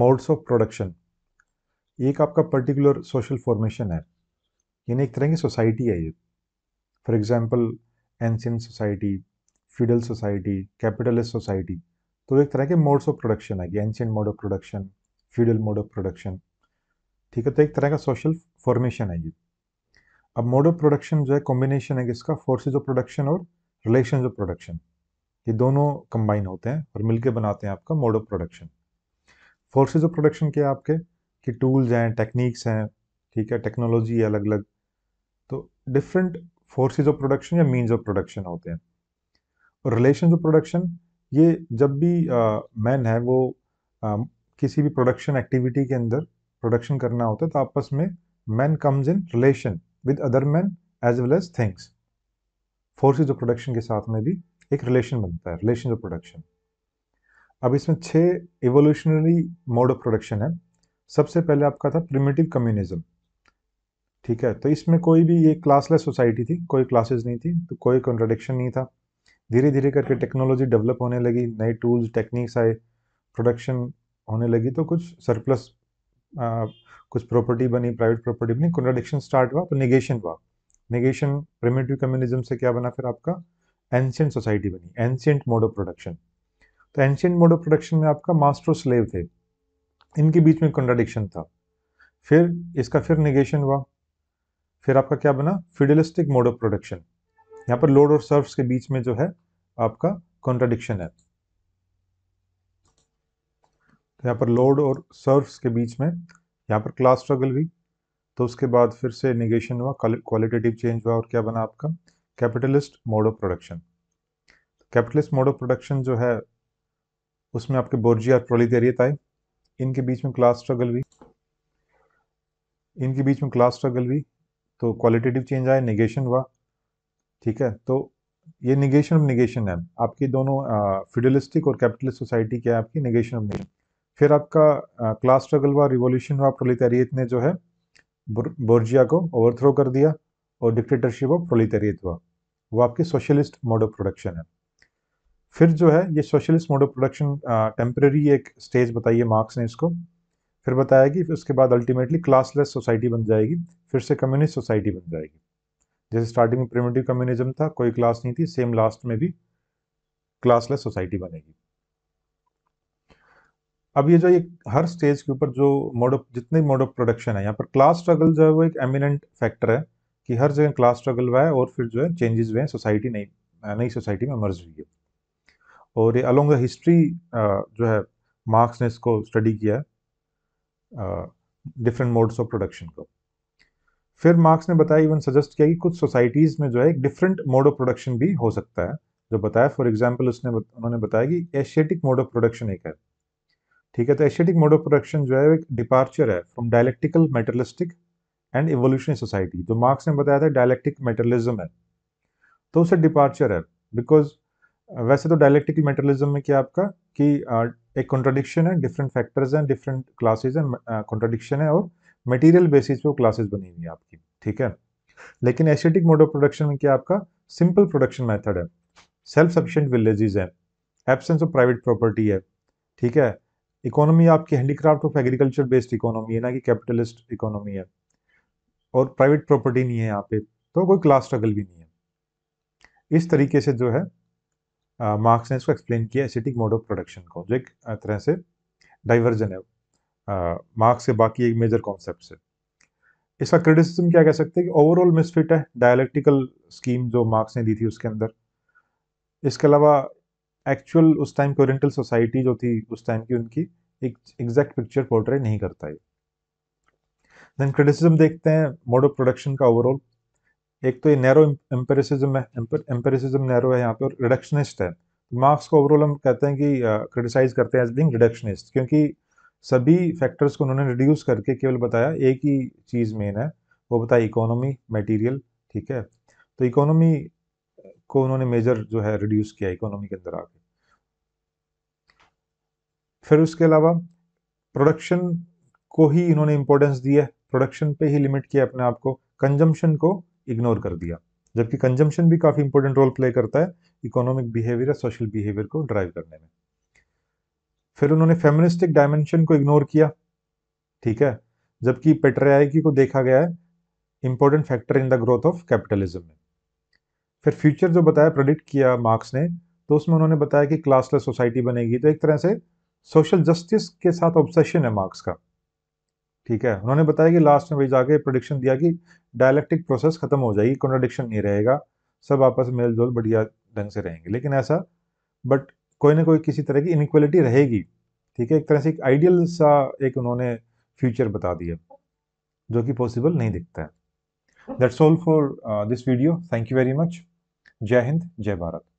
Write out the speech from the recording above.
modes of production एक आपका particular social formation है यानी एक तरह की सोसाइटी है ये for example ancient society feudal society capitalist society तो एक तरह के मोड्स ऑफ प्रोडक्शन है कि ancient mode of production feudal mode of production ठीक है तो एक तरह का सोशल फॉर्मेशन है ये अब मोड ऑफ प्रोडक्शन जो है कॉम्बिनेशन है किसका फोर्सेज ऑफ प्रोडक्शन और रिलेशन ऑफ प्रोडक्शन ये दोनों कंबाइन होते हैं और मिलकर बनाते हैं आपका mode of production forces of production के आपके कि टूल्स हैं टेक्निक्स हैं ठीक है टेक्नोलॉजी है अलग अलग तो डिफरेंट फोर्सेज ऑफ प्रोडक्शन या मीन्स ऑफ प्रोडक्शन होते हैं और रिलेशन ऑफ प्रोडक्शन ये जब भी मैन है वो आ, किसी भी प्रोडक्शन एक्टिविटी के अंदर प्रोडक्शन करना होता है तो आपस में man comes in relation with other man as well as things forces of production के साथ में भी एक रिलेशन बनता है रिलेशन ऑफ प्रोडक्शन अब इसमें छः एवोल्यूशनरी मोड ऑफ प्रोडक्शन है सबसे पहले आपका था प्रिमेटिव कम्युनिज्म ठीक है तो इसमें कोई भी ये क्लासलेस सोसाइटी थी कोई क्लासेस नहीं थी तो कोई कॉन्ट्रोडिक्शन नहीं था धीरे धीरे करके टेक्नोलॉजी डेवलप होने लगी नए टूल्स टेक्निक्स आए प्रोडक्शन होने लगी तो कुछ सरप्लस कुछ प्रॉपर्टी बनी प्राइवेट प्रॉपर्टी बनी कॉन्ट्रोडिक्शन स्टार्ट हुआ तो निगेशन हुआ निगेशन प्रिमेटिव कम्युनिज्म से क्या बना फिर आपका एंशियंट सोसाइटी बनी एंशियंट मोड ऑफ प्रोडक्शन तो एंशियंट मोड ऑफ प्रोडक्शन में आपका मास्टर स्लेव थे इनके बीच में कॉन्ट्राडिक्शन था फिर इसका फिर निगेशन हुआ फिर आपका क्या बना फिडलिस्टिक मोड ऑफ प्रोडक्शन यहाँ पर लोड और सर्व्स के बीच में जो है आपका कॉन्ट्राडिक्शन है तो यहाँ पर लोड और सर्व्स के बीच में यहाँ पर क्लास स्ट्रगल हुई तो उसके बाद फिर से निगेशन हुआ क्वालिटेटिव चेंज हुआ और क्या बना आपका capitalist mode of production capitalist mode of production जो है उसमें आपके बोर्जिया और प्रोलिटेरियत आए इनके बीच में क्लास स्ट्रगल हुई इनके बीच में क्लास स्ट्रगल हुई तो क्वालिटेटिव चेंज आया निगेशन हुआ ठीक है तो ये निगेशन ऑफ निगेशन है आपकी दोनों फिडलिस्टिक और कैपिटलिस्ट सोसाइटी क्या है आपकी निगेशन ऑफ निगेशन फिर आपका क्लास स्ट्रगल हुआ रिवोल्यूशन हुआ प्रोलिटेरियत ने जो है बोर्जिया को ओवरथ्रो कर दिया और डिक्टेटरशिप ऑफ प्रोलिटेरियत हुआ वो आपकी सोशलिस्ट मोड ऑफ प्रोडक्शन है फिर जो है ये socialist mode of production temporary एक स्टेज बताई है मार्क्स ने इसको फिर बताया कि फिर उसके बाद अल्टीमेटली क्लासलेस सोसाइटी बन जाएगी फिर से कम्युनिस्ट सोसाइटी बन जाएगी जैसे स्टार्टिंग में प्रिमेटिव कम्युनिज्म था कोई क्लास नहीं थी सेम लास्ट में भी क्लासलेस सोसाइटी बनेगी अब ये जो ये हर स्टेज के ऊपर जो मोड ऑफ जितने मोड ऑफ प्रोडक्शन है यहाँ पर क्लास स्ट्रगल जो है वो एक एमिनेंट फैक्टर है कि हर जगह क्लास स्ट्रगल हुआ है और फिर जो है चेंजेस हुए हैं सोसाइटी नई नई सोसाइटी में मर्ज हुई है और ये अलोंग द हिस्ट्री जो है मार्क्स ने इसको स्टडी किया है डिफरेंट मोड्स ऑफ प्रोडक्शन को फिर मार्क्स ने बताया इवन सजेस्ट किया कि कुछ सोसाइटीज़ में जो है एक डिफरेंट मोड ऑफ प्रोडक्शन भी हो सकता है जो बताया फॉर एग्जाम्पल उसने उन्होंने बताया कि एशियाटिक मोड ऑफ प्रोडक्शन एक है ठीक है तो एशियाटिक मोड ऑफ प्रोडक्शन जो है एक डिपार्चर है from dialectical materialistic and evolutionary society जो मार्क्स ने बताया था डायलेक्टिक मेटरलिज्म है तो उसे डिपार्चर है बिकॉज वैसे तो डायलेक्टिकल मेटेरियलिज्म में क्या आपका कि एक कॉन्ट्रोडिक्शन है डिफरेंट फैक्टर्स हैं डिफरेंट क्लासेज हैं कॉन्ट्राडिक्शन है और मटेरियल बेसिस पे वो क्लासेज बनी हुई है आपकी ठीक है लेकिन एशियटिक मोड ऑफ प्रोडक्शन में क्या आपका सिंपल प्रोडक्शन मैथड है सेल्फ सफिशेंट विलेजेज हैं एबसेंस ऑफ प्राइवेट प्रॉपर्टी है ठीक है इकोनॉमी आपकी handicraft of agriculture based economy है ना कि कैपिटलिस्ट इकोनॉमी है और प्राइवेट प्रॉपर्टी नहीं है यहाँ पे तो कोई क्लास स्ट्रगल भी नहीं है इस तरीके से जो है मार्क्स ने इसको एक्सप्लेन किया एसिटिक मोड ऑफ प्रोडक्शन को जो एक तरह से डाइवर्जन है मार्क्स के बाकी एक मेजर कॉन्सेप्ट से इसका क्रिटिसिज्म क्या कह सकते हैं कि ओवरऑल मिसफिट है डायलेक्टिकल स्कीम जो मार्क्स ने दी थी उसके अंदर इसके अलावा एक्चुअल उस टाइम की ओरिएंटल सोसाइटी जो थी उस टाइम की उनकी एक एग्जैक्ट पिक्चर पोर्ट्रेट नहीं करता है देन क्रिटिसिज्म देखते हैं मोड ऑफ प्रोडक्शन का ओवरऑल एक तो ये नैरो एम्पेरिसिज्म है एम्पेरिसिज्म नैरो है यहाँ पे और रिडक्शनिस्ट है मार्क्स तो को ओवरऑल हम कहते हैं कि क्रिटिसाइज uh, करते हैं एज बिंग रिडक्शनिस्ट क्योंकि सभी फैक्टर्स को उन्होंने रिड्यूस करके केवल बताया एक ही चीज़ मेन है वो बताया इकोनॉमी मटेरियल ठीक है तो इकोनॉमी को उन्होंने मेजर जो है रिड्यूस किया इकोनॉमी के अंदर आके फिर उसके अलावा प्रोडक्शन को ही इन्होंने इंपॉर्टेंस दी है प्रोडक्शन पे ही लिमिट किया अपने आप को कंजम्पशन को इग्नोर कर दिया जबकि कंजम्पशन भी काफ़ी इंपॉर्टेंट रोल प्ले करता है इकोनॉमिक बिहेवियर या सोशल बिहेवियर को ड्राइव करने में फिर उन्होंने फेमिनिस्टिक डायमेंशन को इग्नोर किया ठीक है जबकि पेट्रियाकी को देखा गया है important factor in the growth of capitalism में फिर फ्यूचर जो बताया प्रोडिक्ट किया मार्क्स ने तो उसमें उन्होंने बताया कि क्लासलेस सोसाइटी बनेगी तो एक तरह से सोशल जस्टिस के साथ ऑब्सेशन है मार्क्स का ठीक है उन्होंने बताया कि लास्ट में भाई जाके प्रोडिक्शन दिया कि डायलेक्टिक प्रोसेस खत्म हो जाएगी कॉन्ट्रोडिक्शन नहीं रहेगा सब आपस में मेल जोल बढ़िया ढंग से रहेंगे लेकिन ऐसा बट कोई ना कोई किसी तरह की इनक्वलिटी रहेगी ठीक है एक तरह से एक आइडियल सा एक उन्होंने फ्यूचर बता दिया जो कि पॉसिबल नहीं दिखता है that's all for this video thank you very much जय हिंद जय भारत